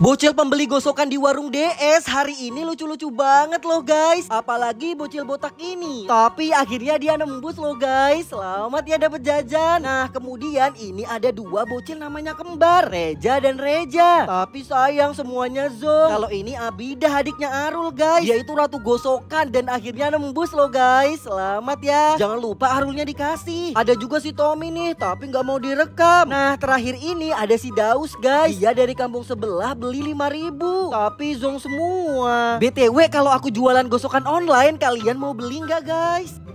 Bocil pembeli gosokan di warung DS hari ini lucu-lucu banget loh guys Apalagi bocil botak ini Tapi akhirnya dia nembus loh guys Selamat ya dapat jajan Nah kemudian ini ada dua bocil namanya kembar Reja dan Reja Tapi sayang semuanya zong Kalau ini Abidah adiknya Arul guys Dia itu ratu gosokan dan akhirnya nembus loh guys Selamat ya Jangan lupa Arulnya dikasih Ada juga si Tommy nih tapi nggak mau direkam Nah terakhir ini ada si Daus guys Dia dari kampung sebelah beli 5000 Tapi zong semua BTW kalau aku jualan gosokan online kalian mau beli nggak guys?